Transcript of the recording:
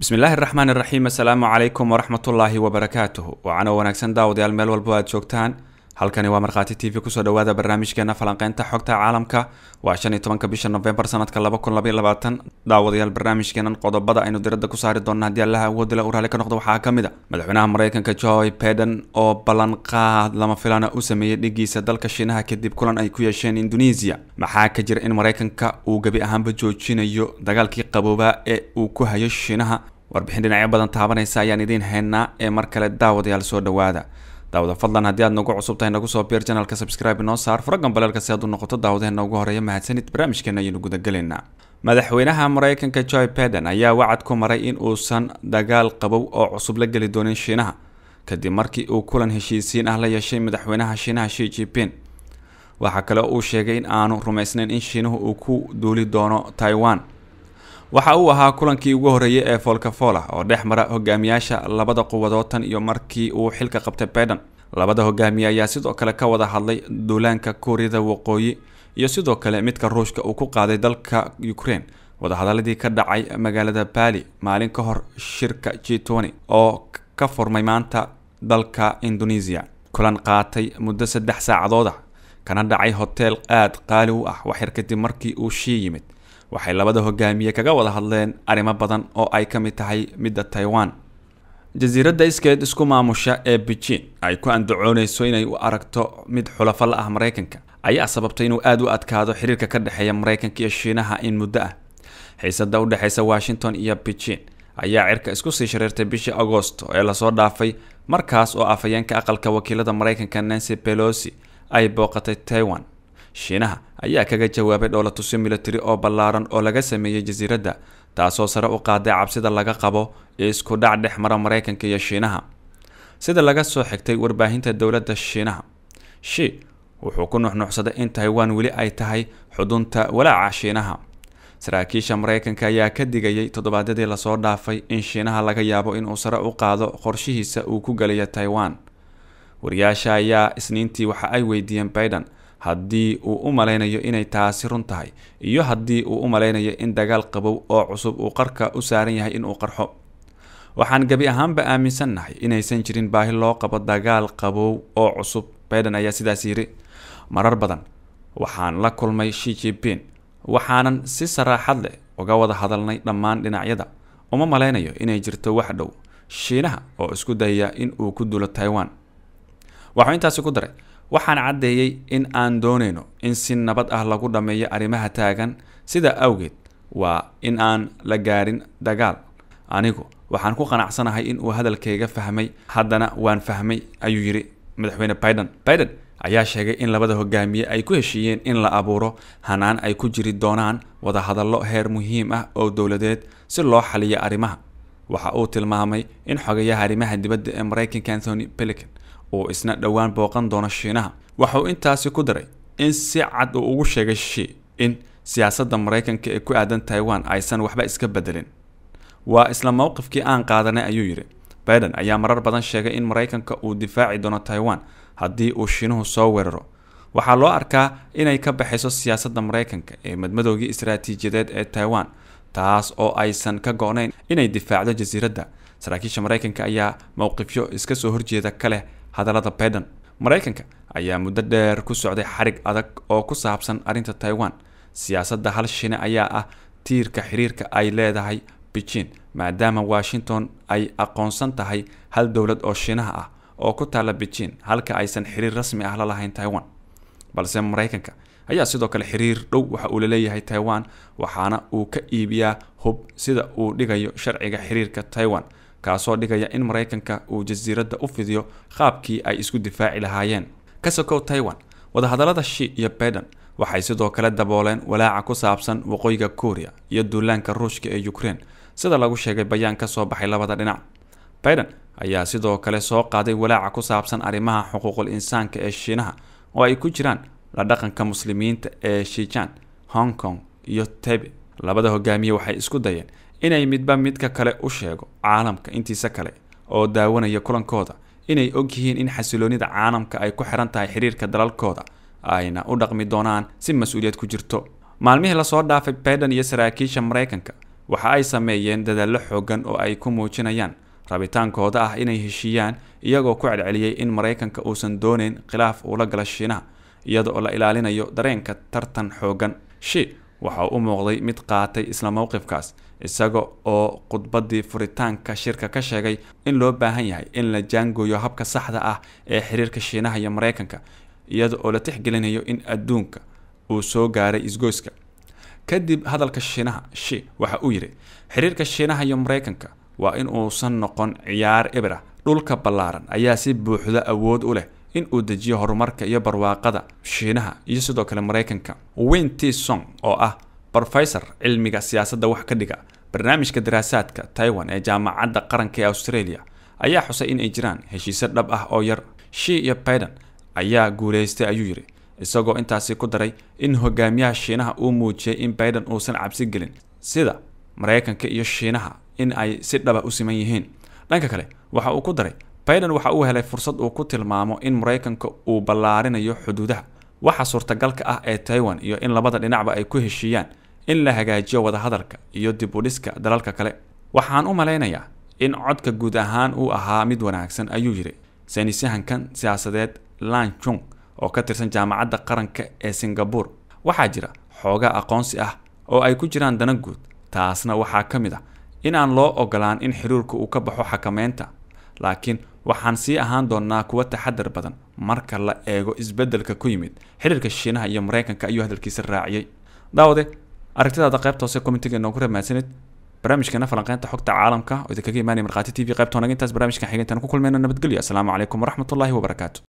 bismillaahi raxmaan iraxiim assalaamu calaykum waraxmatullaahi wabarakaatuh wacanoo wanaagsan daawadayaal meel walbo aad joogtaan halkani waa markhaati t v kusoo dhawaada barnaamijkeena falanqeynta xogta caalamka waa shan iyo tobanka bisha novembar sanadka laba kun labaiy labaatan daawadayaal barnaamijkeenan qodobada aynu diradda ku saari doonno haddii allaha awoodila u raalli ka noqdo waxaa ka mid a madaxweynaha maraykanka joy beden oo ballanqaad lama filaana u sameeyey dhiggiisa dalka shiinaha kadib kulan ay ku yeesheen indonesiya maxaa ka jira in maraykanka uu gebi ahaanba joojinayo dagaalkii qaboobaa ee uu ku hayo shiinaha warbixin dhinacyo badan taabanaysa ayaan idiin haynaa ee mar kale daawadayaal soo dhawaada daawada fadlan haddii aad nagu cusub tahay nagu soo biir janalka sabscribe inoo saar furagan baleelka si aad u noqoto daawadeena ugu horeeya mahadsanid barnaamijkeena ayaynu gudagelaynaa madaxweynaha maraykanka joy baden ayaa wacad ku maray in uusan dagaal qabow oo cusub la geli doonin shiinaha kadib markii uu kulan heshiisiin ah la yeeshay madaxweynaha shiinaha shi jipin waxa kale uu sheegay in aanu rumaysnayn in shiinuhu uu ku duuli doono taiwan waxa uu ahaa kulankii ugu horreeyay ee foolka oo dhex mara hogaamiyaasha labada quwadood tan iyo markii uu xilka qabtay baden labada hogaamiye ayaa sidoo kale ka wada hadlay duulaanka kuuriyada waqooyi iyo sidoo kale midka ruushka uu ku qaaday dalka ukraine wadahadaladii ka dhacay magaalada baali maalin ka hor shirka g oo ka furmay maanta dalka indonesia kulan qaatay muddo saddex saacadood ah kana dhacay hoteel aad qaali u ah waxyar kadib markii uu shii yimid waxay labada hogaamiye kaga wada hadleen arrimo badan oo ay ka mid tahay midda taiwan jasiiradda iskeed isku maamusha ee bijiin ay ku andacoonayso inay u aragto mid xulafo la ah maraykanka ayaa sababtay inuu aada u adkaado xiriirka ka dhexeeya maraykanka iyo shiinaha in muddo ah xiisadda u dhexeysa washington iyo beijing ayaa cirka isku sii shareertay bishii agosto ee lasoo dhaafay markaas oo afhayeenka aqalka wakiilada maraykanka nancy pelosi ay booqatay taiwan shiinaha ayaa kaga jawaabay dhoola tusyo milatari oo ballaaran oo laga sameeyey jasiiradda taasoo sare u qaaday cabsida laga qabo isku dhac dhex mara maraykanka iyo shiinaha sida laga soo xigtay warbaahinta dowladda shiinaha shi wuxuu ku nuxnuuxsaday in taiwan weli ay tahay xudunta walaaca shiinaha saraakiisha maraykanka ayaa ka digayay toddobaadyadii lasoo dhaafay in shiinaha laga yaabo inuu sare u qaado qorshihiisa uu ku geliyo taiwan wariyaasha ayaa isniintii waxa ay weydiiyeen biden haddii uu u malaynayo inay taasi run tahay iyo haddii uu u malaynayo in dagaal qabow oo cusub uu qarka u saaran yahay inuu qarxo waxaan gebi ahaanba aaminsannahay inaysan jirin baahi loo qabo dagaal qabow oo cusub baiden ayaa sidaas yidhi marar badan waxaan la kulmay shi jipin waxaanan si saraaxad leh uga wada hadalnay dhammaan dhinacyada uma malaynayo inay jirto wax dhow shiinaha oo isku dayaya in uu ku dulo taiwan waxuu intaasi ku daray waxaan caddeeyey in aan doonayno in si nabad ah lagu dhammeeyo arrimaha taagan sida awgeed waa in aan la gaarin dagaal anigu waxaan ku qanacsanahay in uu hadalkayga fahmay haddana waan fahmay ayuu yidhi madaxweyne biden biden ayaa sheegay in labada hogaamiye ay ku heshiiyeen in la abuuro hanaan ay ku jiri doonaan wadahadallo heer muhiim ah oo dowladeed si loo xaliyo arrimaha waxa uu tilmaamay in xogayaha arrimaha dibadda ee maraykanka anthony pelican uu isna dhowaan booqan doono shiinaha waxauu intaasi ku daray in si cad uu ugu sheegay shi in siyaasadda maraykanka ee ku aadan taiwan aysan waxba iska bedelin waa isla mowqifkii aan qaadanay ayuu yidhi biden ayaa marar badan sheegay in maraykanka uu difaaci doono taiwan haddii uu shiinuhu soo weeraro waxaa loo arkaa inay ka baxayso siyaasadda maraykanka ee madmadowgii istaraatiijiyadeed ee taiwan taas oo aysan ka go-nayn inay difaacdo jasiiradda saraakiisha maraykanka ayaa mowqifyo iska soo horjeeda ka leh hadallada biden maraykanka ayaa muddo dheer ku socday xarig adag oo ku saabsan arrinta taiwan siyaasadda hal shine ayaa ah tiirka xiriirka ay leedahay bijiin maadaama washington ay aqoonsan tahay hal dowlad oo shiinaha ah oo ku taalla bijiin halka aysan xiriir rasmi ah la lahayn taiwan balse maraykanka ayaa sidoo kale xiriir dhow waxa uu laleeyahay taiwan waxaana uu ka iibiyaa hub sida uu dhigayo sharciga xiriirka taiwan kaasoo dhigaya in maraykanka uu jasiiradda u fidiyo qaabkii ay isku difaaci lahaayeen ka sokow taiwan wadahadallada shi iyo baiden waxay sidoo kale dabooleen walaaca ku saabsan waqooyiga kuuriya iyo duulaanka ruushka ee ukrein sida lagu sheegay bayaan ka soo baxay labada dhinac baiden ayaa sidoo kale soo qaaday walaaca ku saabsan arrimaha xuquuqul insaanka ee shiinaha oo ay ku jiraan la dhaqanka muslimiinta ee shijan hong kong iyo tebi labada hogaamiye waxay isku dayeen inay midba midka kale u sheego caalamka intiisa kale oo daawanaya kulankooda inay og yihiin in xasiloonida caalamka ay ku xiran tahay xiriirka dalalkooda ayna u dhaqmi doonaan si mas-uuliyad ku jirto maalmihii lasoo dhaafay baidan iyo saraakiisha maraykanka waxa ay sameeyeen dadaallo xooggan oo ay ku muujinayaan rabitaankooda ah inay heshiiyaan iyagoo ku celceliyey in maraykanka uusan dooneyn khilaaf uula gala shiinaha iyada la ilaalinayo dareenka tartan xooggan shi waxaa u muuqday mid qaatay isla mowqifkaas isaga oo khudbadii furitaanka shirka ka sheegay in loo baahan yahay in la jaangooyo habka saxda ah ee xiriirka shiinaha iyo maraykanka iyada oo la tixgelinayo in adduunka uu soo gaaray isgoyska kadib hadalka shiinaha shi waxa uu yidhi xiriirka shiinaha iyo maraykanka waa in uusan noqon ciyaar ibira dhulka ballaaran ayaa si buuxda awood u leh in uu dejiyo horumarka iyo barwaaqada shiinaha iyo sidoo kale maraykanka win t song oo ah brofesor cilmiga siyaasadda wax ka dhiga barnaamijka daraasaadka taiwan ee jaamacadda qaranka ee australia ayaa xusay inay jiraan heshiise dhab ah oo yar shi iyo baiden ayaa guulaystay ayuu yidhi isagoo intaasi ku daray in hogaamiyaha shiinaha uu muujiyey in baiden uusan cabsi gelin sida maraykanka iyo shiinaha in ay si dhaba ah u siman yihiin dhanka kale waxa uu ku daray baiden waxa uu helay fursad uu ku tilmaamo in maraykanka uu ballaarinayo xuduudaha waxa suurtagalka ah ee taiwan iyo in labada dhinacba ay ku heshiiyaan in la hagaajiyo wadahadalka iyo dib u dhiska dalalka kale waxaan u malaynayaa in codka guud ahaan uu ahaa mid wanaagsan ayuu yidhi saynisyahankan siyaasadeed lan jung oo ka tirsan jaamacadda qaranka ee singabur waxaa jira xoogaa aqoonsi ah oo ay ku jiraan dana guud taasna waxaa ka mid ah in aan loo ogolaan in xiriirku uu ka baxo xakameynta laakiin waxaan sii ahaan doonaa kuwa taxadar badan marka la eego isbeddelka ku yimid xiriirka shiinaha iyo maraykanka ayuu hadalkiisa raaciyey daawade aragtidaada qaybta hoose komitiga inoogu ramadsanid barnaamijkeena falanqeynta xogta caalamka oo idinkaga imaanaya markhaati t v qaybta intaas barnaamijkan xigeentaan ku kulmayno nabadgelyo assalaamu calaykum waraxmatullaahi wabarakaatu